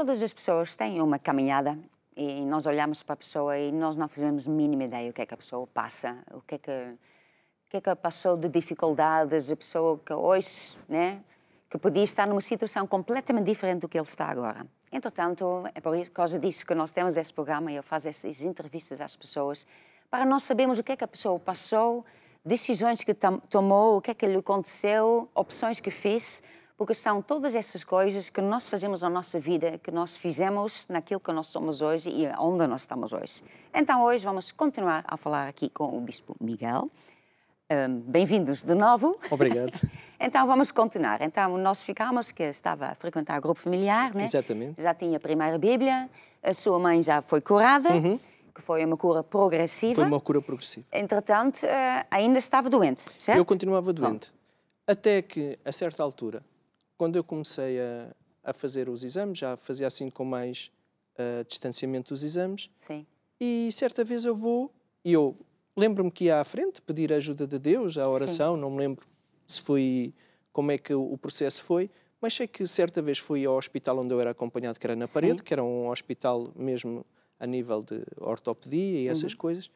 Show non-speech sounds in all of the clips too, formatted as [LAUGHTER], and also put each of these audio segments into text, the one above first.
Todas as pessoas têm uma caminhada e nós olhamos para a pessoa e nós não fazemos mínima ideia o que é que a pessoa passa, o que é que, o que, é que passou de dificuldades, a pessoa que hoje, né, que podia estar numa situação completamente diferente do que ele está agora. Entretanto, é por causa disso que nós temos esse programa e eu faço essas entrevistas às pessoas para nós sabermos o que é que a pessoa passou, decisões que tomou, o que é que lhe aconteceu, opções que fez, porque são todas essas coisas que nós fazemos na nossa vida, que nós fizemos naquilo que nós somos hoje e onde nós estamos hoje. Então, hoje vamos continuar a falar aqui com o Bispo Miguel. Um, Bem-vindos de novo. Obrigado. [LAUGHS] então, vamos continuar. Então, nós ficamos que estava a frequentar o grupo familiar, né? Exatamente. Já tinha a primeira Bíblia, a sua mãe já foi curada. Uhum que foi uma cura progressiva. Foi uma cura progressiva. Entretanto, eh, ainda estava doente, certo? Eu continuava doente. Bom. Até que, a certa altura, quando eu comecei a, a fazer os exames, já fazia assim com mais uh, distanciamento dos exames. Sim. E certa vez eu vou, e eu lembro-me que ia à frente pedir a ajuda de Deus, à oração, Sim. não me lembro se foi, como é que o processo foi, mas sei que certa vez fui ao hospital onde eu era acompanhado, que era na Sim. parede, que era um hospital mesmo a nível de ortopedia e essas uhum. coisas,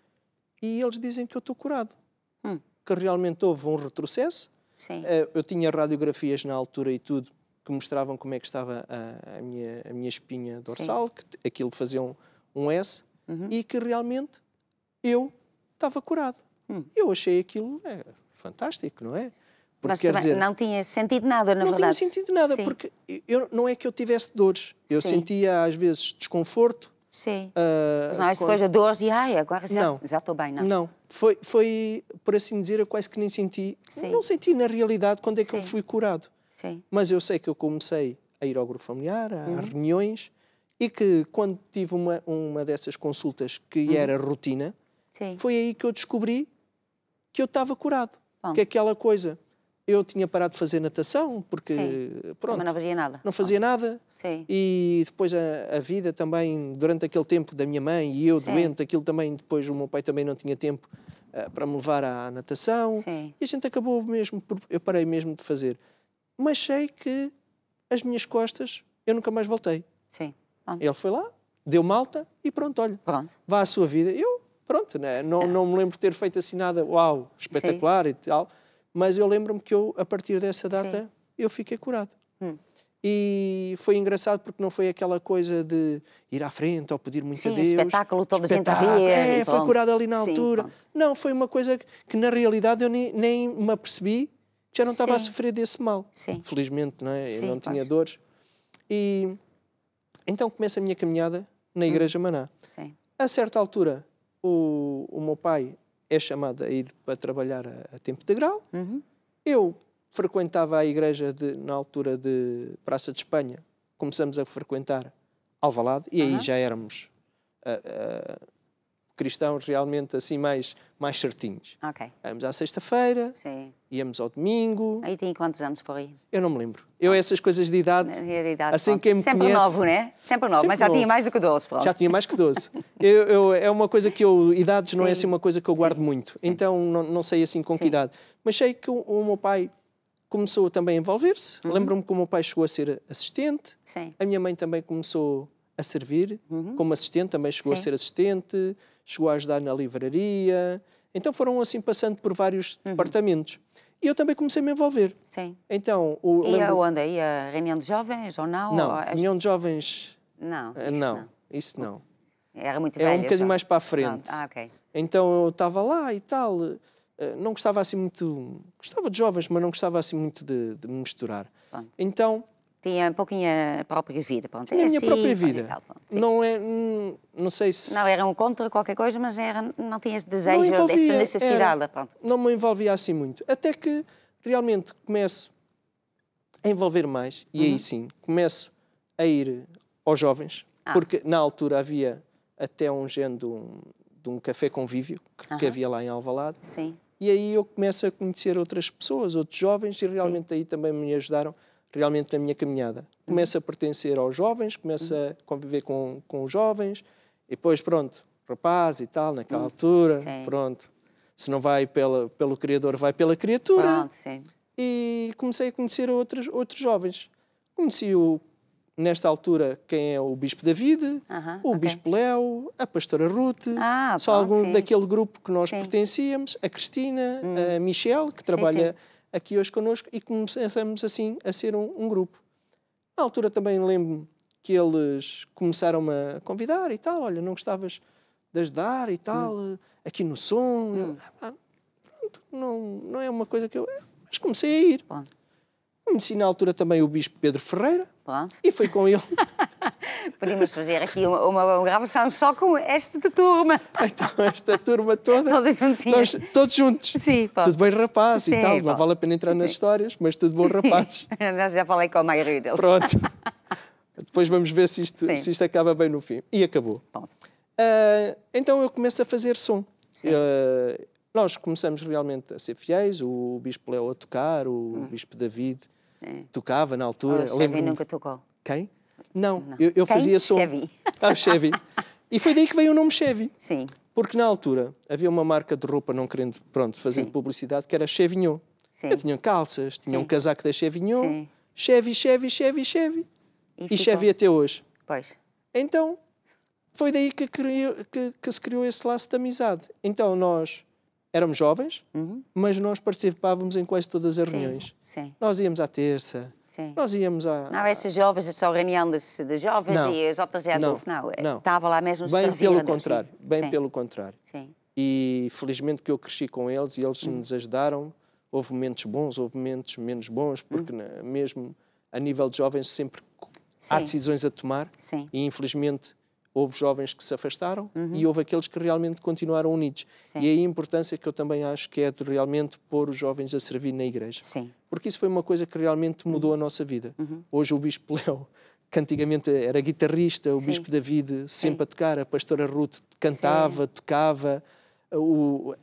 e eles dizem que eu estou curado. Hum. Que realmente houve um retrocesso, Sim. Eh, eu tinha radiografias na altura e tudo que mostravam como é que estava a, a minha, a minha espinha dorsal, Sim. que aquilo fazia um, um S, uhum. e que realmente eu estava curado. Hum. Eu achei aquilo é, fantástico, não é? Porque, Mas quer dizer, não tinha sentido nada, na não verdade. Não tinha sentido nada, Sim. porque eu, não é que eu tivesse dores. Eu Sim. sentia, às vezes, desconforto, Sim. Uh, Mas não é esta quando... dores e ai, agora já, não, já estou bem, não? Não. Foi, foi, por assim dizer, eu quase que nem senti. Sim. Não senti na realidade quando é que Sim. eu fui curado. Sim. Mas eu sei que eu comecei a ir ao grupo familiar, a uhum. reuniões, e que quando tive uma, uma dessas consultas que uhum. era rotina, Sim. foi aí que eu descobri que eu estava curado. Bom. Que aquela coisa eu tinha parado de fazer natação, porque Sim. pronto. Mas não fazia nada. Não fazia nada. Sim. E depois a, a, vida também, durante aquele tempo da minha mãe e eu Sim. doente, aquilo também, depois o meu pai também não tinha tempo uh, para me levar à natação. Sim. E a gente acabou mesmo, por, eu parei mesmo de fazer. Mas sei que as minhas costas, eu nunca mais voltei. Sim. Ele foi lá, deu malta e pronto, olha. Pronto. Vá à sua vida. Eu, pronto, né? não, é. não me lembro de ter feito assim nada, uau, espetacular e tal mas eu lembro-me que eu, a partir dessa data, Sim. eu fiquei curado. Hum. E foi engraçado porque não foi aquela coisa de ir à frente ou pedir muito Sim, a Deus. espetáculo, toda espetáculo. a gente a ver. É, foi curado ali na altura. Não, foi uma coisa que, que na realidade eu nem, nem me apercebi que já não estava a sofrer desse mal. Sim. Felizmente, não é? eu não tinha dores. E então começa a minha caminhada na hum. Igreja hum. Maná. Sim. A certa altura, o, o meu pai é chamada a ir para trabalhar a, a tempo integral. Uhum. Eu frequentava a igreja de, na altura de Praça de Espanha, começamos a frequentar Alvalade e aí já éramos uh, uh, cristãos realmente assim mais, mais certinhos. Ok. Íamos à sexta-feira, íamos ao domingo. Aí tem quantos anos por aí? Eu não me lembro. Eu ah. essas coisas de idade, de idade assim quem me Sempre conhece, novo, né? Sempre novo, sempre mas já novo. tinha mais do que 12, pronto. Já tinha mais que 12. [LAUGHS] eu, eu, é uma coisa que eu, idades Sim. não é assim uma coisa que eu guardo Sim. muito, Sim. então não, não, sei assim com que idade. Mas sei que o, o meu pai começou também a envolver-se. Uhum. Lembro-me que o meu pai chegou a ser assistente. Sim. A minha mãe também começou a servir uhum. como assistente, também chegou Sim. a ser assistente, chegou a ajudar na livraria. Então foram assim passando por vários uhum. departamentos. E eu também comecei a me envolver. Sim. Então, o, e lembro... aonde? E a reunião de jovens ou não? Não, ou... reunião de jovens... Não, eh, isso não. não. Isso não. Era muito velho. É um bocadinho mais para a frente. Ah, ok. Então eu estava lá e tal. Eh, não gostava assim muito... Gostava de jovens, mas não gostava assim muito de, de misturar. Pronto. Então tinha um pouquinho a própria vida. Pronto, tinha a é minha assim, própria vida. Tal, não é, hum, não sei se... Não, era um contra qualquer coisa, mas era, não tinha esse desejo, envolvia, essa necessidade. Era, pronto. Não me envolvia assim muito. Até que realmente começo a envolver mais, e uhum. aí sim, começo a ir aos jovens, ah. porque na altura havia até um género de um, de um café convívio que, uhum. que, havia lá em Alvalade. Sim. E aí eu começo a conhecer outras pessoas, outros jovens, e realmente sim. aí também me ajudaram realmente na minha caminhada. Começo a pertencer aos jovens, começo a conviver com, com os jovens, e depois, pronto, rapaz e tal, naquela hum, altura, sim. pronto. Se não vai pela, pelo criador, vai pela criatura. Pronto, sim. E comecei a conhecer outros, outros jovens. Conheci, o, nesta altura, quem é o Bispo David, uh -huh, o okay. Bispo Léo, a Pastora Ruth, ah, só alguns daquele grupo que nós sim. pertencíamos, a Cristina, hum. a Michelle, que sim, trabalha... Sim aqui hoje connosco e começamos assim a ser um, um grupo. Na altura também lembro-me que eles começaram-me a convidar e tal, olha, não gostavas de ajudar e tal, hum. Eh, aqui no som. Hum. Ah, pronto, não, não é uma coisa que eu... Mas comecei a ir. Pronto. Conheci na altura também o Bispo Pedro Ferreira Pronto. e foi com [LAUGHS] ele Podíamos fazer aqui uma, uma, uma, gravação só com esta turma. [LAUGHS] Então, esta turma toda. todos juntinhos. todos juntos. Sim, pode. Tudo bem, rapaz Sim, e tal. Pode. Não vale a pena entrar nas histórias, mas tudo bom, [LAUGHS] rapazes. [LAUGHS] já, já falei com a maioria deles. Pronto. Depois vamos ver se isto, se isto acaba bem no fim. E acabou. Uh, então eu começo a fazer som. Uh, nós começamos realmente a ser fiéis, o Bispo Leo a tocar, o hum. Bispo David Sim. tocava na altura. O oh, David nunca tocou. Quem? Não, não. eu, eu fazia som. Chevy. Ah, Chevy. e foi daí que veio o nome Chevy. Sim. Porque na altura havia uma marca de roupa, não querendo pronto, fazer Sim. publicidade, que era Chevignon. Sim. Eu tinha calças, tinha Sim. um casaco da Chevignon, Sim. Chevy, Chevy, Chevy, Chevy. E, e Chevy até hoje. Pois. Então, foi daí que, criou, que, que, se criou esse laço de amizade. Então, nós éramos jovens, uhum. mas nós participávamos em quase todas as reuniões. Sim. Nós íamos à terça, Sim. Nós íamos a... Não, esses jovens, essa reunião de, de jovens não, e os outros é adultos, não. É, não. Estava lá mesmo Bem pelo contrário, bem Sim. pelo contrário. Sim. E felizmente que eu cresci com eles e eles hum. nos ajudaram. Houve momentos bons, houve momentos menos bons, hum. porque hum. mesmo a nível de jovens sempre Sim. há decisões a tomar. Sim. E infelizmente houve jovens que se afastaram uhum. e houve aqueles que realmente continuaram unidos. Sim. E a importância que eu também acho que é de realmente pôr os jovens a servir na igreja. Sim. Porque isso foi uma coisa que realmente mudou uhum. a nossa vida. Uhum. Hoje o Bispo Léo, que antigamente era guitarrista, o Sim. Bispo David sempre a tocar, a pastora Ruth cantava, tocava, o,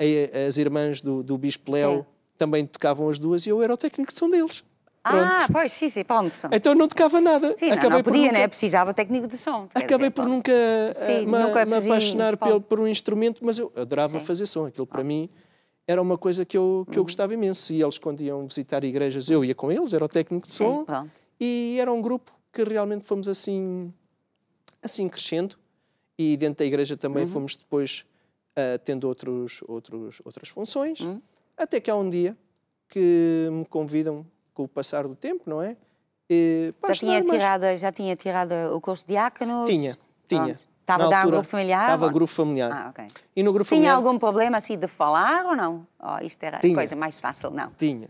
as irmãs do, do Bispo Léo também tocavam as duas e eu era o técnico de som deles. Pronto. Ah, pois, sim, sim, ponto. ponto. Então não tocava nada. Sim, Acabei não, não podia, nunca... né? Precisava técnico de som. Acabei dizer, por ponto. nunca, eh, sim, nunca me apaixonar pelo, por um instrumento, mas eu adorava sim. fazer som. Aquilo para mim era uma coisa que eu, que eu uhum. gostava imenso. E eles, quando iam visitar igrejas, eu ia com eles, era o técnico de som. Sim, e era um grupo que realmente fomos assim, assim crescendo. E dentro da igreja também uhum. fomos depois uh, tendo outros, outros, outras funções. Uhum. Até que há um dia que me convidam com o passar do tempo, não é? E, eh, já, tinha é tirado, já tinha tirado o curso de diáconos? Tinha, tinha. Estava a dar um grupo familiar? Estava a grupo familiar. Ah, okay. e no grupo tinha familiar... algum problema assim de falar ou não? Oh, isto era tinha. coisa mais fácil, não? Tinha.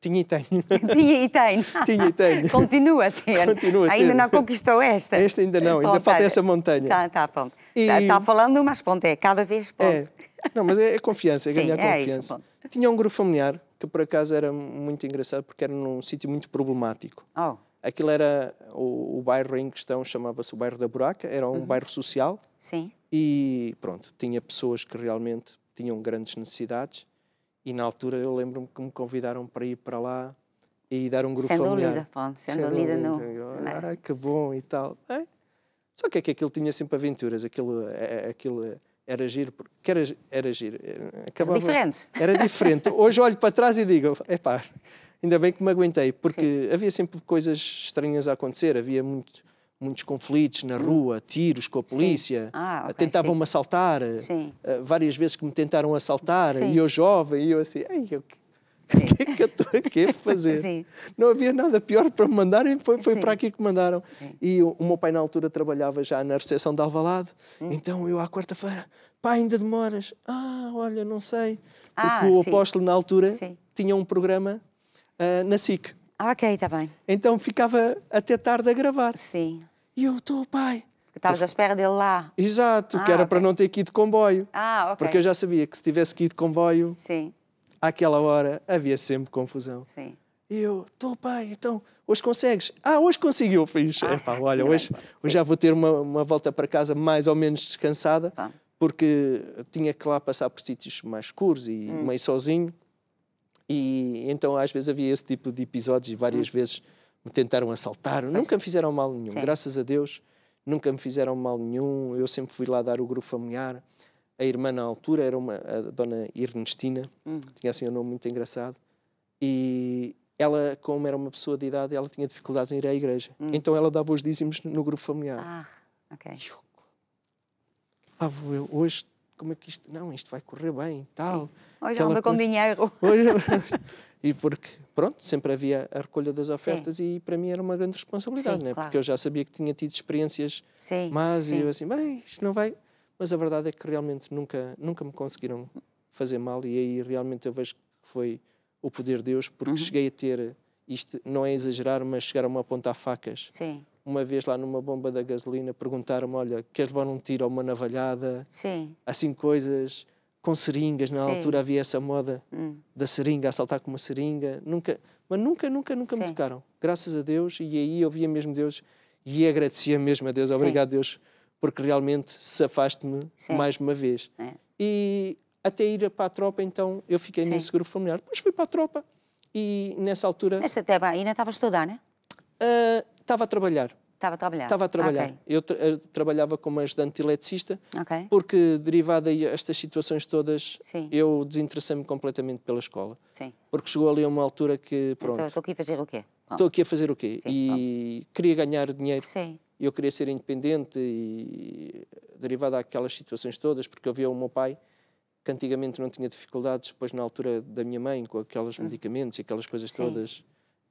Tinha e tenho. [LAUGHS] tinha e tenho. tinha e tenho. Continua a ter. Continua a ter. Ainda não conquistou esta. Esta ainda não, ainda falta essa montanha. Está tá, pronto. Está e... Tá, tá falando, mas pronto, é cada vez ponto. É. Não, mas é, é confiança, é Sim, ganhar é confiança. Isso, tinha um grupo familiar que por acaso era muito engraçado porque era num sítio muito problemático. Oh. Aquilo era o, o bairro em questão chamava-se o bairro da Buraca, era um uhum. bairro social. Sim. E pronto, tinha pessoas que realmente tinham grandes necessidades e na altura eu lembro-me que me convidaram para ir para lá e dar um grupo sendo familiar. Lida, pronto, sendo, sendo lida, no... Ah, que bom e tal. É? Só que é que aquilo tinha sempre aventuras, aquilo, é, é, aquilo era giro, porque era, era giro. Eh, acabava, era diferente. Era diferente. [LAUGHS] Hoje olho para trás e digo, é pá ainda bem que me aguentei, porque Sim. havia sempre coisas estranhas a acontecer, havia muito, muitos conflitos na hum. rua, tiros com a polícia, ah, okay, eh, tentavam-me assaltar, eh, sim. várias vezes que me tentaram assaltar, sim. e eu jovem, e eu assim, Ei, eu, o que é que eu estou aqui a fazer? [LAUGHS] Sim. Não havia nada pior para me mandarem, foi, foi para aqui que me mandaram. Sim. E o, o, meu pai, na altura, trabalhava já na recepção de Alvalade, hum. então eu, à quarta-feira, pá, ainda demoras? Ah, olha, não sei. Ah, Porque o apóstolo, na altura, tinha um programa uh, na SIC. Ah, ok, está bem. Então ficava até tarde a gravar. Sim. E eu, estou, pai, que estavas à espera dele lá. Exato, ah, que era okay. para não ter que ir de comboio. Ah, ok. Porque eu já sabia que se tivesse que ir de comboio, Sim àquela hora havia sempre confusão. Sim. E eu, estou bem, então, hoje consegues? Ah, hoje conseguiu, fiz. Ah, Epá, olha, hoje, hoje já vou ter uma, uma volta para casa mais ou menos descansada, tá. porque tinha que lá passar por sítios mais escuros e hum. meio sozinho. E então às vezes havia esse tipo de episódios e várias hum. vezes me tentaram assaltar. Pois. Nunca me fizeram mal nenhum, Sim. graças a Deus. Nunca me fizeram mal nenhum. Eu sempre fui lá dar o grupo familiar a irmã na altura era uma, a dona Ernestina, uhum. tinha assim um nome muito engraçado, e ela, como era uma pessoa de idade, ela tinha dificuldades em ir à igreja. Uhum. Então ela dava os dízimos no grupo familiar. Ah, ok. Ah, vou eu hoje, como é que isto... Não, isto vai correr bem, tal. Sim. Hoje anda com dinheiro. [LAUGHS] Hoje... e porque, pronto, sempre havia a recolha das ofertas sim. e para mim era uma grande responsabilidade, sim, né? Claro. porque eu já sabia que tinha tido experiências sim, más sim. e eu assim, bem, isto não vai mas a verdade é que realmente nunca, nunca me conseguiram fazer mal e aí realmente eu vejo que foi o poder de Deus, porque uhum. cheguei a ter, isto não é exagerar, mas chegaram-me a apontar facas. Sim. Uma vez lá numa bomba da gasolina perguntaram-me, olha, queres levar um tiro ou uma navalhada? Sim. Assim coisas, com seringas, na Sim. altura havia essa moda hum. da seringa, assaltar com uma seringa, nunca, mas nunca, nunca, nunca Sim. me tocaram. Graças a Deus, e aí eu via mesmo Deus e agradecia mesmo a Deus, obrigado Sim. Deus porque realmente se afaste-me mais uma vez. É. E até ir para a tropa, então eu fiquei Sim. nesse grupo familiar. Depois fui para a tropa e nessa altura. Nessa tempo ainda estava a estudar, né? Uh, estava a trabalhar. Estava a trabalhar. Estava a trabalhar. Okay. Eu, tra eu, trabalhava como ajudante eletricista, okay. porque derivada a estas situações todas, Sim. eu desinteressei-me completamente pela escola. Sim. Porque chegou ali a uma altura que, então, pronto... Estou aqui a fazer o quê? Estou aqui a fazer o quê? Sim, e bom. queria ganhar dinheiro. Sim e eu queria ser independente e derivado daquelas situações todas, porque eu via o meu pai que antigamente não tinha dificuldades, depois na altura da minha mãe, com aqueles hum. medicamentos e aquelas coisas Sim. todas,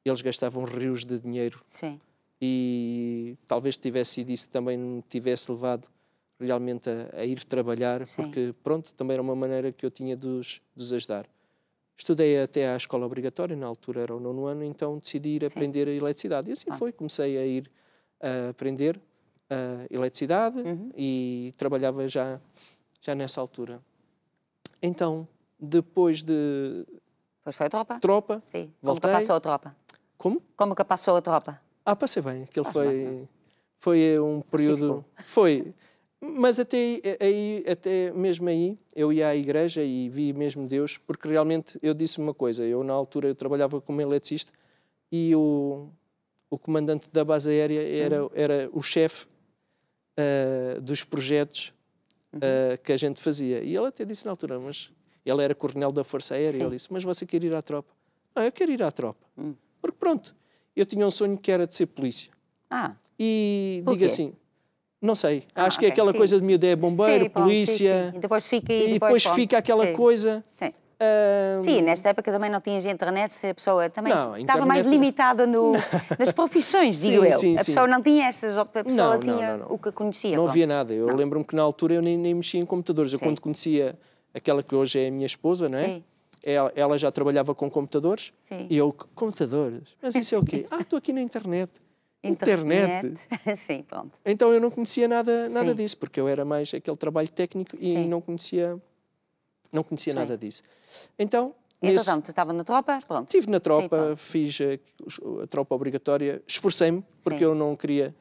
eles gastavam rios de dinheiro. Sim. E talvez tivesse sido isso também me tivesse levado realmente a, a ir trabalhar, Sim. porque pronto, também era uma maneira que eu tinha de os, de os ajudar. Estudei até à escola obrigatória, na altura era o nono ano, então decidi ir aprender a eletricidade. E assim ah. foi, comecei a ir a aprender a eletricidade uhum. e trabalhava já, já nessa altura. Então, depois de. Pois foi a tropa? Tropa. Sim. Voltei. Como que passou a tropa? Como? Como que passou a tropa? Ah, passei bem. Aquilo foi, bem, é? foi um período. Pacífico. Foi. Mas até aí, até mesmo aí, eu ia à igreja e vi mesmo Deus, porque realmente eu disse uma coisa. Eu, na altura, eu trabalhava como eletricista e o, o comandante da base aérea era, hum. era o chefe uh, dos projetos uh, que a gente fazia. E ele até disse na altura, mas ele era coronel da Força Aérea, Sim. ele disse, mas você quer ir à tropa? Não, eu quero ir à tropa. Hum. Porque pronto, eu tinha um sonho que era de ser polícia. Ah. E diga assim, não sei, ah, acho okay. que é aquela sim. coisa de minha ideia é bombeiro, sim, polícia. Sim, e depois fica, e depois, depois fica aquela coisa. Sim. Sim, nesta época também não tinhas internet, se a pessoa também não, estava mais limitada no, [LAUGHS] nas profissões, digo sim, eu. Sim, a pessoa sim. não tinha essas, a pessoa não, tinha não, o que conhecia. Não havia nada. Eu lembro-me que na altura eu nem, nem mexia em computadores. Eu quando conhecia aquela que hoje é a minha esposa, não é? Sim. Ela, ela já trabalhava com computadores Sim. e eu, computadores? Mas isso Sim. é o quê? Ah, estou aqui na internet. Internet. internet. [LAUGHS] Sim, pronto. Então eu não conhecia nada, nada disso, porque eu era mais aquele trabalho técnico e não conhecia não conhecia Sim. nada disso. Então. então nesse... Então, estava na tropa? Pronto. Estive na tropa, Sim, fiz a, a, tropa obrigatória, esforcei-me, porque Sim. eu não queria.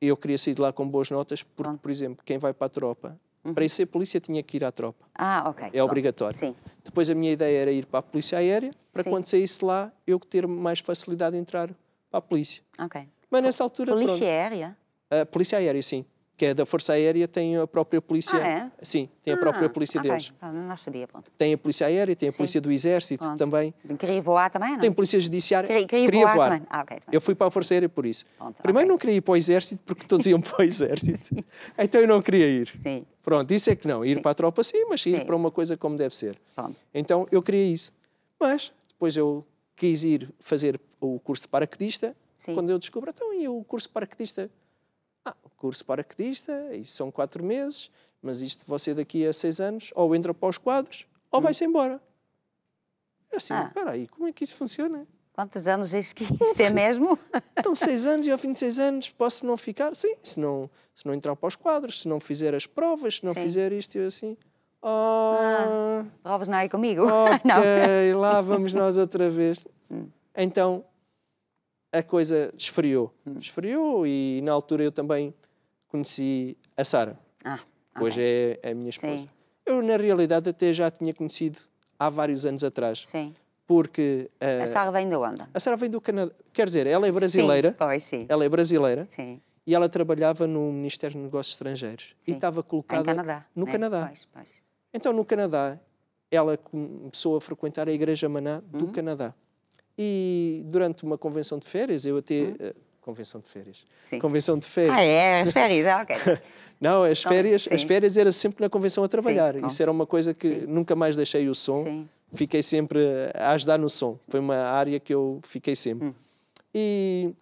Eu queria sair de lá com boas notas, porque, pronto. por exemplo, quem vai para a tropa Uhum. Para ir ser polícia tinha que ir à tropa. Ah, ok. É Pronto. obrigatório. Sim. Depois a minha ideia era ir para a polícia aérea, para Sim. quando saísse lá eu ter mais facilidade de entrar para a polícia. Ok. Mas nessa altura... Polícia pronto. aérea? A polícia aérea, sim que é da Força Aérea, tem a própria polícia. Ah, é? Sim, tem ah, a própria polícia okay. deles. Ah, não sabia, pronto. Tem a polícia aérea, tem a Sim. polícia do exército pronto. também. Queria voar também, não? É? Tem polícia judiciária. Queria, queria, queria voar, voar. também. Ah, okay, eu fui para a Força Aérea por isso. Pronto, Primeiro okay. não queria ir para o exército, porque todos iam para o [LAUGHS] exército. então eu não queria ir. Sim. Pronto, isso é que não. Ir sim. para a tropa, sim, mas ir sim. para uma coisa como deve ser. Pronto. Então eu queria isso. Mas depois eu quis ir fazer o curso de paraquedista. Sim. Quando eu descubro, então, e o curso de paraquedista? ah, curso paraquedista, isso são quatro meses, mas isto você daqui a seis anos ou entra para os quadros ou hum. vai-se embora. É assim, ah. espera ah. aí, como é que isso funciona? Quantos anos é que isto é [LAUGHS] mesmo? Então, seis anos e ao fim de seis anos posso não ficar? Sim, se não, se não entrar para os quadros, se não fizer as provas, se não Sim. fizer isto, eu assim... Oh, ah, provas não é comigo? [LAUGHS] Ok, não. lá vamos nós outra vez. Hum. Então, a coisa esfriou. Hum. Esfriou e na altura eu também conheci a Sara. Ah, okay. Hoje é, é a minha esposa. Sim. Eu, na realidade, até já a tinha conhecido há vários anos atrás. Sim. Porque. Uh, a Sara vem de onde? A Sara vem do Canadá. Quer dizer, ela é brasileira. Sim, pois, sim. Ela é brasileira. Sim. E ela trabalhava no Ministério dos Negócios Estrangeiros. Sim. E estava colocada. Em Canadá, no né? Canadá. Pois, pois. Então, no Canadá, ela começou a frequentar a Igreja Maná do uhum. Canadá. E durante uma convenção de férias, eu até. Hum. Uh, convenção de férias. Sim. Convenção de férias. Ah, é, as férias, ah, ok. [LAUGHS] Não, as então, férias, as férias era sempre na convenção a trabalhar. Sim, Isso era uma coisa que sim. nunca mais deixei o som. Fiquei sempre a ajudar no som. Foi uma área que eu fiquei sempre. Hum. E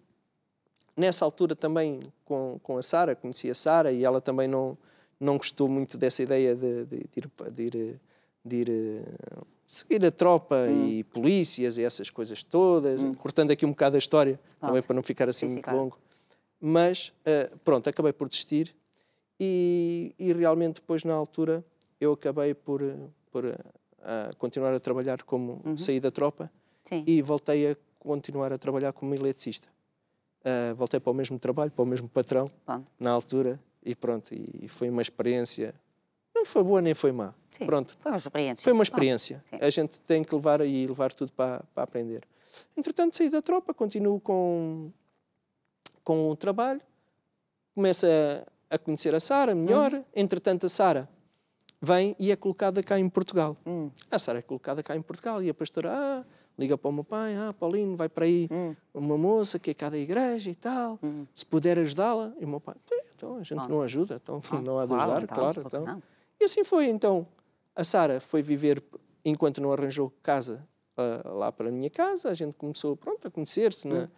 nessa altura também com, com a Sara, conheci a Sara e ela também não, não gostou muito dessa ideia de, de, de ir, de ir, de ir eh, seguir a tropa hum. e polícias e essas coisas todas, hum. cortando aqui um bocado a história, Pronto. também para não ficar assim sim, muito sim, claro. longo. Mas, uh, pronto, acabei por desistir e, e, realmente depois, na altura, eu acabei por, eh, por uh, continuar a trabalhar como uhum. saí da tropa sim. e voltei a continuar a trabalhar como eletricista. Uh, voltei para o mesmo trabalho, para o mesmo patrão, Bom. na altura, e pronto, e foi uma experiência não foi boa nem foi má. Sim, Pronto. Foi uma experiência. Foi uma experiência. Bom, a gente tem que levar aí, levar tudo para, para aprender. Entretanto, saí da tropa, continuo com, com o trabalho, começo a, a conhecer a Sara melhor. Hum. Entretanto, a Sara vem e é colocada cá em Portugal. Hum. A Sara é colocada cá em Portugal e a pastora ah, liga para o meu pai, ah, Paulino, vai para aí hum. uma moça que é cá da igreja e tal, hum. se puder ajudá-la. E o meu pai, então a gente Bom. não ajuda, então ah, [LAUGHS] não há de ajudar, tá, então, claro. Então. Não. E assim foi, então. A Sara foi viver, enquanto não arranjou casa, ah, lá para a minha casa. A gente começou, pronto, a conhecer-se, é? uhum. né?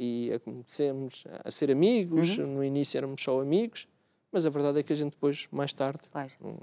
E a a ser amigos. Uhum. No início éramos só amigos, mas a verdade é que a gente depois, mais tarde, hum,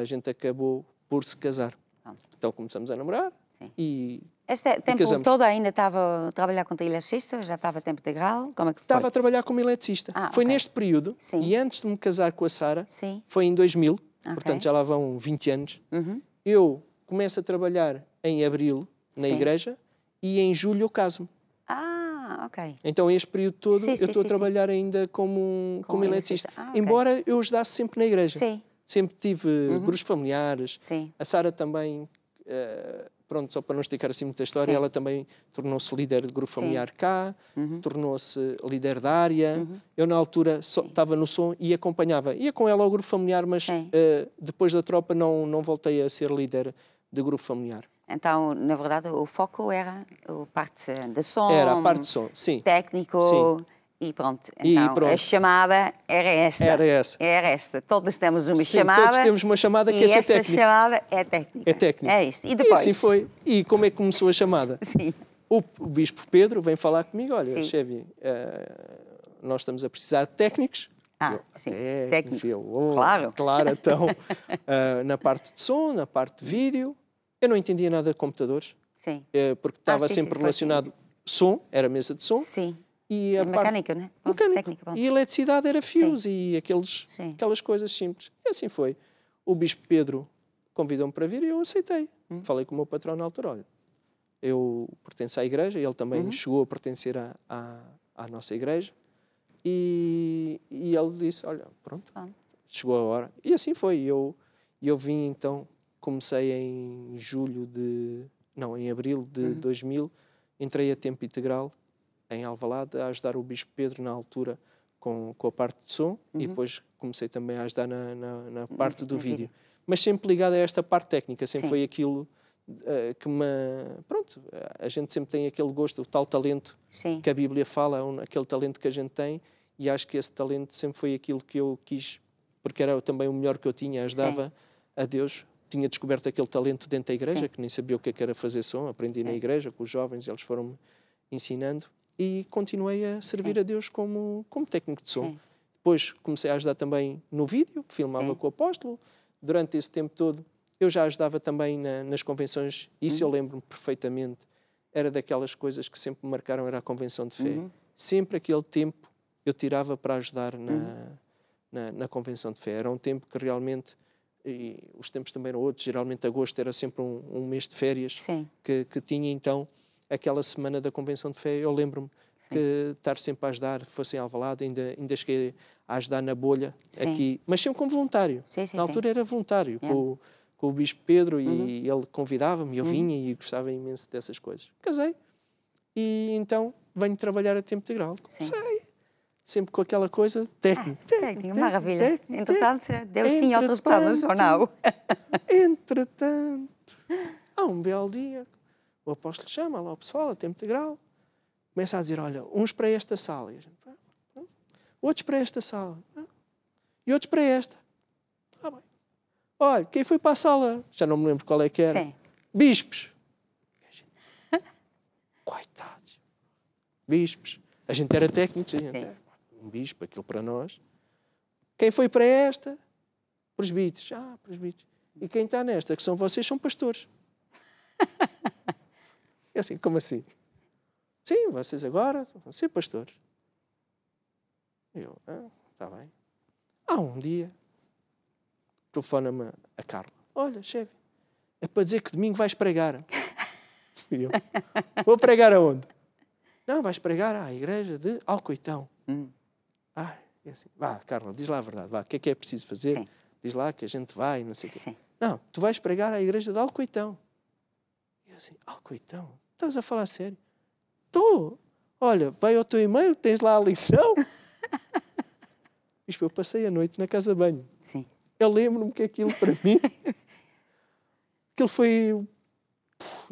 a gente acabou por se casar. Pronto. Ah. Então começamos a namorar Sim. e este é tempo e todo ainda estava a trabalhar com eletricista? Já estava a tempo integral? Como é que foi? Estava a trabalhar como eletricista. Ah, foi okay. neste período. Sim. E antes de me casar com a Sara, foi em 2000, Okay. Portanto, já lá vão 20 anos. Uhum. Eu começo a trabalhar em abril na sim. igreja e em julho eu caso-me. Ah, ok. Então, este período todo sim, eu estou a trabalhar ainda como, um, como, como eletricista. Ah, okay. Embora eu ajudasse sempre na igreja. Sim. Sempre tive uhum. grupos familiares. Sim. A Sara também. Uh, pronto, só para não esticar assim muita história, Sim. ela também tornou-se líder de grupo Sim. familiar cá, uhum. tornou-se líder da área. Uhum. Eu, na altura, estava no som e acompanhava. Ia com ela ao grupo familiar, mas uh, depois da tropa não, não voltei a ser líder de grupo familiar. Então, na verdade, o foco era a parte de som, era a parte de som, sim. técnico, sim. E pronto, então e pronto. a chamada era esta. Era essa. Era esta. Todos temos uma Sim, chamada. Todos temos uma chamada que é e essa é técnica. esta chamada é técnica. É técnica. É isto. E depois. E assim foi. E como é que começou a chamada? Sim. O, o Bispo Pedro vem falar comigo: olha, Chevy, uh, nós estamos a precisar de técnicos. Ah, eu, sim, é, técnico. Eu, oh, claro. Claro, então, uh, [LAUGHS] na parte de som, na parte de vídeo, eu não entendia nada de computadores. Sim. Uh, porque ah, estava ah, sempre sim, relacionado. Som, era mesa de som. Sim e a mecânica, é parte... né? mecânica. e eletricidade era fios Sim. e aqueles, Sim. aquelas coisas simples. E assim foi. O Bispo Pedro convidou-me para vir e eu aceitei. Hum. Falei com o meu patrão na altura, olha, eu pertenço à igreja, ele também uhum. chegou a pertencer à, à, à nossa igreja, e, e, ele disse, olha, pronto, chegou a hora. E assim foi, eu, eu vim então, comecei em julho de, não, em abril de uhum. 2000, entrei a tempo integral em Alvalade a ajudar o Bispo Pedro na altura com, com a parte de som uhum. e depois comecei também a ajudar na, na, na uhum, parte do uhum. vídeo. Mas sempre ligado a esta parte técnica, sempre Sim. foi aquilo uh, que me. Pronto, a gente sempre tem aquele gosto, o tal talento Sim. que a Bíblia fala, é um, aquele talento que a gente tem e acho que esse talento sempre foi aquilo que eu quis, porque era também o melhor que eu tinha, ajudava Sim. a Deus. Tinha descoberto aquele talento dentro da igreja, Sim. que nem sabia o que é era fazer som, aprendi Sim. na é. igreja, com os jovens, eles foram me ensinando e continuei a servir Sim. a Deus como, como técnico de som. Sim. Depois comecei a ajudar também no vídeo, filmava Sim. com o apóstolo. Durante esse tempo todo, eu já ajudava também na, nas convenções, isso uhum. eu lembro-me perfeitamente. Era daquelas coisas que sempre me marcaram, era a convenção de fé. Uhum. Sempre aquele tempo eu tirava para ajudar na, uhum. na, na, convenção de fé. Era um tempo que realmente, e os tempos também eram outros, geralmente agosto era sempre um, um mês de férias que, que tinha então aquela semana da Convenção de Fé, eu lembro-me que estar sempre a ajudar, fosse em Alvalade, ainda, ainda cheguei a ajudar na bolha sim. aqui, mas sempre como voluntário. Sim, sim, na altura era voluntário, é. com, com, o Bispo Pedro, uhum. e ele convidava-me, eu uhum. vinha e gostava imenso dessas coisas. Casei, e então venho trabalhar a tempo integral. Sei, sempre com aquela coisa técnica. Ah, técnica, maravilha. Técnica, entretanto, Deus tinha outros planos ou não? [LAUGHS] [LAUGHS] entretanto, há um belo dia, o apóstolo chama lá o pessoal a tempo integral, começa a dizer: olha, uns para esta sala, e a gente, outros para esta sala, e outros para esta. Ah, bem. Olha, quem foi para a sala, já não me lembro qual é que era, Sim. bispos. Gente, [LAUGHS] coitados, bispos. A gente era técnico a gente Sim. era um bispo, aquilo para nós. Quem foi para esta? Presbíteros. Ah, presbíteros. E quem está nesta, que são vocês, são pastores. É assim, como assim? Sim, vocês agora vão ser pastores. Eu, ah, está bem. Há um dia, telefona-me a Carla. Olha, chefe, é para dizer que domingo vais pregar. [LAUGHS] E eu, vou pregar aonde? Não, vais pregar à igreja de Alcoitão. Hum. Ah, é assim. Vá, Carla, diz lá a verdade. Vá, o que é que é preciso fazer? Sim. Diz lá que a gente vai, não sei o quê. Não, tu vais pregar à igreja de Alcoitão. E eu assim, Alcoitão? Estás a falar sério? Estou. Olha, vai ao teu e-mail, tens lá a lição. [LAUGHS] Isto, eu passei a noite na casa de banho. Sim. Eu lembro-me que aquilo para mim. [LAUGHS] aquilo foi.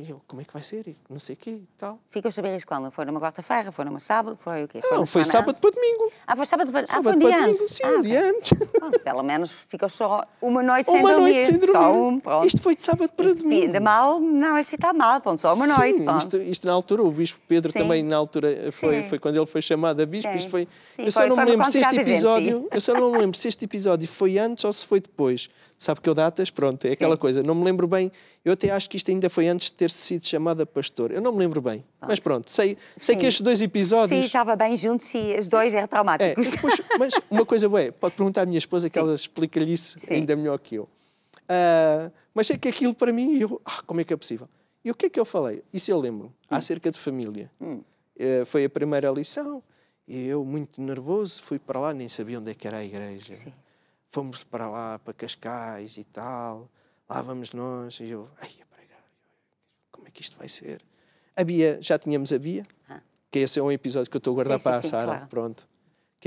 eu, como é que vai ser? Não sei o quê e tal. Ficou a saber a escola? Foi numa quarta-feira? Foi numa sábado? Foi o quê? Foi não, foi sábado para domingo. Ah, foi sábado para... Ah, foi dia antes. Sim, ah, antes. Ah, pelo menos ficou só uma noite uma sem dormir. Noite sem dormir. Só um, pronto. Isto foi de sábado para isto, domingo. Ainda mal, não, assim está mal, pronto, só uma sim, noite. Pronto. Isto, isto na altura, o Bispo Pedro sim. também na altura, foi, foi quando ele foi chamado a Bispo, isto foi... eu só foi, não me lembro se este episódio... Dizendo, eu só não me lembro se este episódio foi antes ou se foi depois. Sabe que eu datas, pronto, é aquela coisa. Não me lembro bem, eu até acho que isto ainda foi antes de ter sido chamada pastor. Eu não me lembro bem, mas pronto, sei, sei que estes dois episódios... Sim, estava bem juntos e os dois é, eram traumáticos. É, simpáticos. É, depois, [LAUGHS] mas uma coisa boa é, pode perguntar à minha esposa que Sim. ela explica-lhe isso Sim. ainda melhor que eu. Uh, mas é que aquilo para mim, eu, ah, como é que é possível? E o que é que eu falei? Isso eu lembro, hum. acerca de família. Hum. Uh, foi a primeira lição. E eu, muito nervoso, fui para lá, nem sabia onde é que era a igreja. Sim. Fomos para lá, para Cascais e tal. Lá vamos nós. E eu, ai, é como é que isto vai ser? A Bia, já tínhamos a Bia, ah. que esse é um episódio que eu estou a guardar sim, para sim, a Sara. Claro. Pronto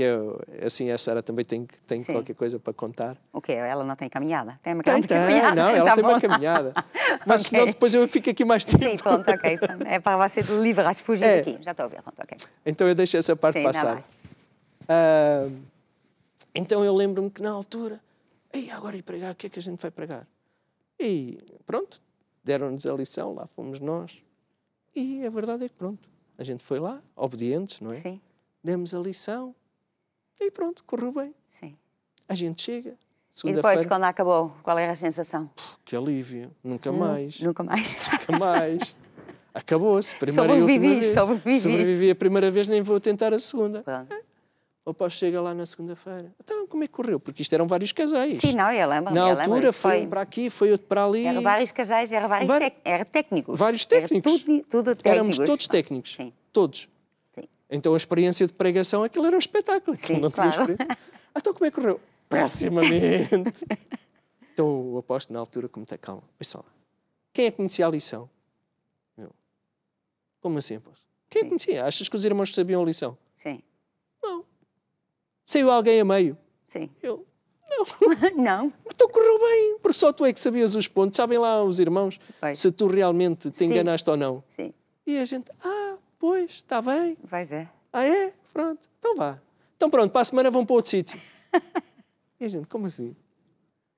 que eu, é, assim, a Sara também tem, tem Sim. qualquer coisa para contar. O que Ela não tem caminhada? Tem uma tem, caminhada? Não, ela tá tem bom. uma caminhada. [LAUGHS] Mas okay. senão depois eu fico aqui mais tempo. Sim, pronto, ok. É para você livre, acho fugir é. daqui. Já estou a ver, pronto, ok. Então eu deixei essa parte Sim, passar. Uh, então eu lembro-me que na altura, Ei, agora ir pregar, o que é que a gente vai pregar? E pronto, deram-nos a lição, lá fomos nós. E a verdade é que pronto, a gente foi lá, obedientes, não é? Sim. Demos a lição, e pronto, correu bem. Sim. A gente chega. E depois, quando acabou, qual era a sensação? Puxa, que alívio. Nunca hum, mais. nunca mais. [LAUGHS] Nunca mais. Acabou-se. sobrevivi, sobrevivi. Sobrevivi a primeira vez, nem vou tentar a segunda. Pronto. É. chega lá na segunda-feira. Então, como é que correu? Porque isto eram vários casais. Sim, não, eu lembro. Na eu altura lembro, foi, foi um para aqui, foi outro para ali. Eram vários casais, eram vários Var... era técnicos. Vários técnicos. Era tudo, tudo técnicos. Éramos todos técnicos. Sim. Todos. Então a experiência de pregação, aquilo era um espetáculo. Sim, não claro. tinha [LAUGHS] Então como é que correu? Pessimamente. [LAUGHS] então o apóstolo, na altura, com muita calma, olha só, quem é que conhecia a lição? Eu. Como assim, apóstolo? Quem é que conhecia? Achas que os irmãos sabiam a lição? Sim. Não. Saiu alguém a meio? Sim. Eu, não. [LAUGHS] não. Então correu bem, porque só tu é que sabias os pontos. Sabem lá os irmãos pois. se tu realmente te Sim. enganaste ou não. Sim. E a gente, ah, Pois, está bem. vai já é? Ah, é? Pronto. Então vá. Então pronto, para a semana vão para outro sítio. [LAUGHS] e a gente, como assim?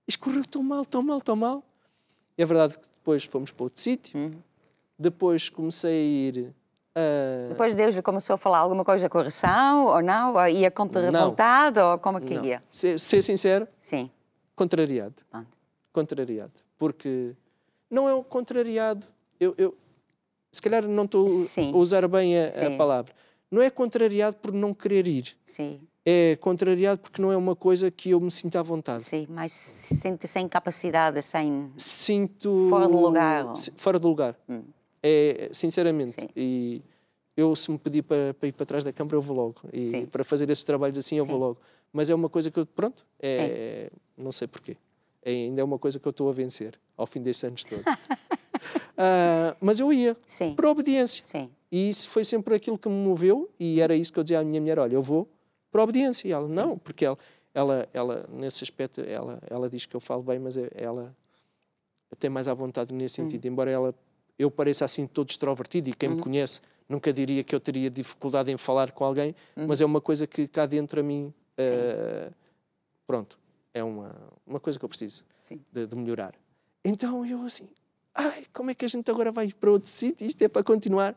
escorreu correu tão mal, tão mal, tão mal. E é verdade que depois fomos para outro sítio. Uhum. Depois comecei a ir Uh... Depois Deus começou a falar alguma coisa com correção ou não? Ou ia contra a ou como é que não. ia? Ser, ser, sincero? Sim. Contrariado. Contrariado. Porque não é o contrariado. Eu, eu, se calhar não estou a usar bem a, a, palavra, não é contrariado por não querer ir. Sim. É contrariado porque não é uma coisa que eu me sinto à vontade. Sim, mas sinto sem capacidade, sem. Sinto. Fora do lugar. Fora do lugar. Hum. É, sinceramente. Sim. E eu, se me pedir para, para, ir para trás da câmara, eu vou logo. E Sim. para fazer esses trabalhos assim, eu Sim. vou logo. Mas é uma coisa que eu. Pronto, é, não sei porquê. É, ainda é uma coisa que eu estou a vencer ao fim destes anos todos. [LAUGHS] Uh, mas eu ia, Sim. por obediência. Sim. E isso foi sempre aquilo que me moveu e era isso que eu dizia à minha mulher, olha, eu vou por obediência. E ela, não, porque ela, ela, ela nesse aspecto, ela, ela diz que eu falo bem, mas ela tem mais à vontade nesse hum. sentido. Hum. Embora ela, eu pareça assim todo extrovertido e quem hum. me uhum. conhece nunca diria que eu teria dificuldade em falar com alguém, hum. mas é uma coisa que cá dentro a mim, uh, pronto, é uma, uma coisa que eu preciso de, de melhorar. Então eu assim, ai, como é que a gente agora vai para outro sítio? Isto é para continuar.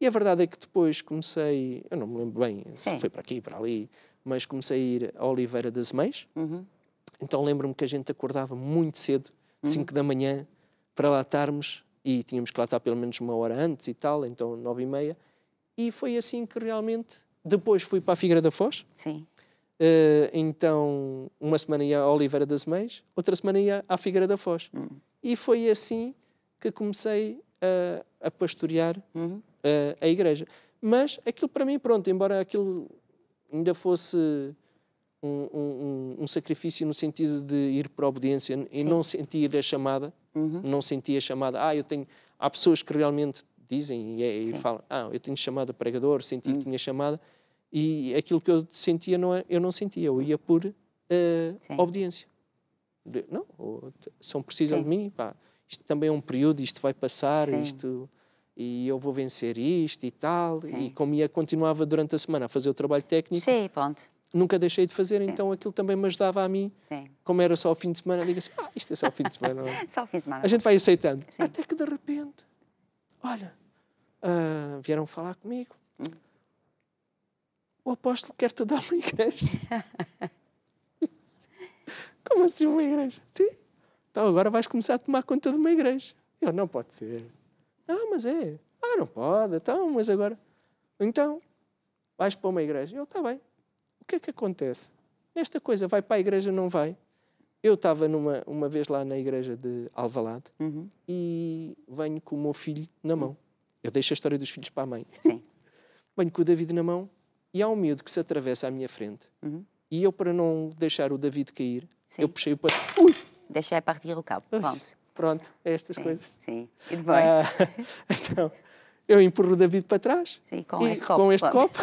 E a verdade é que depois comecei, eu não me lembro bem Sim. se foi para aqui, para ali, mas comecei a ir a Oliveira das Mães. Uhum. Então lembro-me que a gente acordava muito cedo, 5 uhum. da manhã, para lá estarmos e tínhamos que lá estar pelo menos uma hora antes e tal, então 9 e meia. E foi assim que realmente. Depois fui para a Figueira da Foz. Sim. Uh, então, uma semana ia à Oliveira das Mães, outra semana ia à Figueira da Foz. Hum. E foi assim que comecei a, a pastorear uhum. a, a igreja. Mas aquilo para mim, pronto, embora aquilo ainda fosse um, um, um, sacrifício no sentido de ir para a obediência Sim. e não sentir a chamada, uhum. não sentir a chamada. Ah, eu tenho. Há pessoas que realmente dizem e, é, e falam: Ah, eu tenho chamada pregador, senti uhum. que tinha chamada e aquilo que eu sentia não é, eu não sentia, eu ia por uh, obediência. De, não, são precisam Sim. de mim, pá isto também é um período, isto vai passar, Sim. isto e eu vou vencer isto e tal. Sim. E como ia, continuava durante a semana a fazer o trabalho técnico. Sim, pronto. Nunca deixei de fazer, Sim. então aquilo também me ajudava a mim. Sim. Como era só o fim de semana, digo assim: ah, isto é só o fim de semana. [LAUGHS] só o fim de semana. A gente vai aceitando. Até que de repente, olha, uh, vieram falar comigo. Hum. O apóstolo quer-te dar uma igreja. [LAUGHS] como assim uma igreja? Sim. Então agora vais começar a tomar conta de uma igreja. Eu, não pode ser. Ah, mas é. Ah, não pode. Então, mas agora. Então, vais para uma igreja. Eu, está bem. O que é que acontece? Nesta coisa, vai para a igreja, não vai. Eu estava numa, uma vez lá na igreja de Alvalade uhum. e venho com o meu filho na mão. Eu deixo a história dos filhos para a mãe. Sim. [LAUGHS] venho com o David na mão e há um miúdo que se atravessa à minha frente. Uhum. E eu, para não deixar o David cair, Sim. eu puxei-o para. Ui! deixei partir o cabo. Pronto. Pronto, é estas sim, coisas. Sim. E depois? Ah, [LAUGHS] então, eu empurro o David para trás. Sim, com este copo. Com este copo.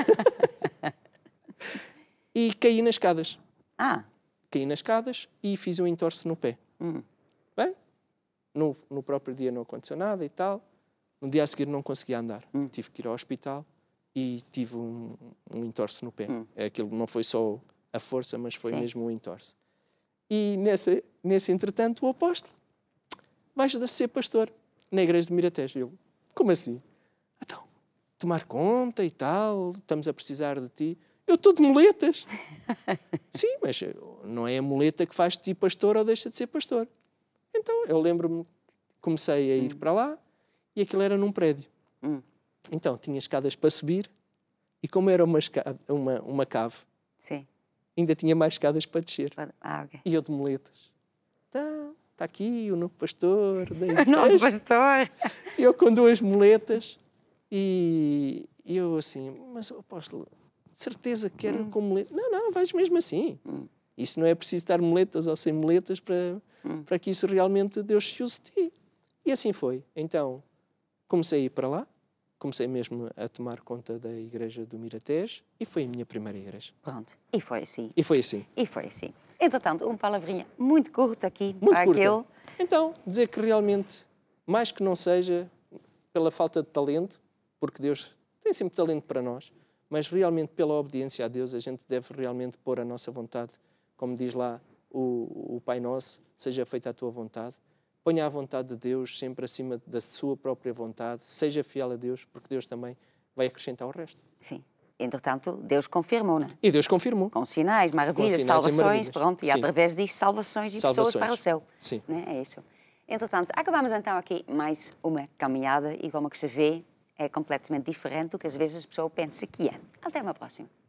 [LAUGHS] e caí nas escadas. Ah. Caí nas escadas e fiz um entorce no pé. Hum. Bem, no, no, próprio dia não aconteceu nada e tal. No dia a seguir não conseguia andar. Hum. Tive que ir ao hospital e tive um, um entorce no pé. Hum. É aquilo não foi só a força, mas foi sim. mesmo um entorce. E nesse, nesse entretanto, o apóstolo vais ser pastor na igreja de Miratejo. Eu, como assim? Então, tomar conta e tal, estamos a precisar de ti. Eu estou de muletas. [LAUGHS] Sim, mas não é a muleta que faz de ti pastor ou deixa de ser pastor. Então, eu lembro-me, comecei a ir hum. para lá e aquilo era num prédio. Hum. Então, tinha escadas para subir e como era uma, escada, uma, uma cave, Sim ainda tinha mais escadas para descer. Ah, okay. E eu de moletas. Então, está tá aqui o novo pastor. [LAUGHS] O novo pastor. Eu com duas moletas e eu assim, mas o oh, apóstolo, de certeza que era hum. com moletas. Não, não, vais mesmo assim. Hum. Isso não é preciso dar moletas ou sem moletas para, hum. para que isso realmente Deus se use de ti. E assim foi. Então, comecei a ir para lá, comecei mesmo a tomar conta da igreja do Miratejo e foi a minha primeira igreja. Pronto, e foi assim. E foi assim. E foi assim. Entretanto, uma palavrinha muito curta aqui muito para curta. aquele. Então, dizer que realmente, mais que não seja pela falta de talento, porque Deus tem sempre talento para nós, mas realmente pela obediência a Deus, a gente deve realmente pôr a nossa vontade, como diz lá o, o Pai Nosso, seja feita a tua vontade ponha a vontade de Deus sempre acima da sua própria vontade, seja fiel a Deus, porque Deus também vai acrescentar o resto. Sim. Entretanto, Deus confirmou, não é? E Deus confirmou. Com sinais, maravilhas, Com sinais salvações, e maravilhas. pronto, e é Sim. através disso, salvações e salvações. pessoas para o céu. Sim. É? é isso. Entretanto, acabamos então aqui mais uma caminhada e como que se vê, é completamente diferente do que às vezes a pessoa pensa que é. Até uma próxima.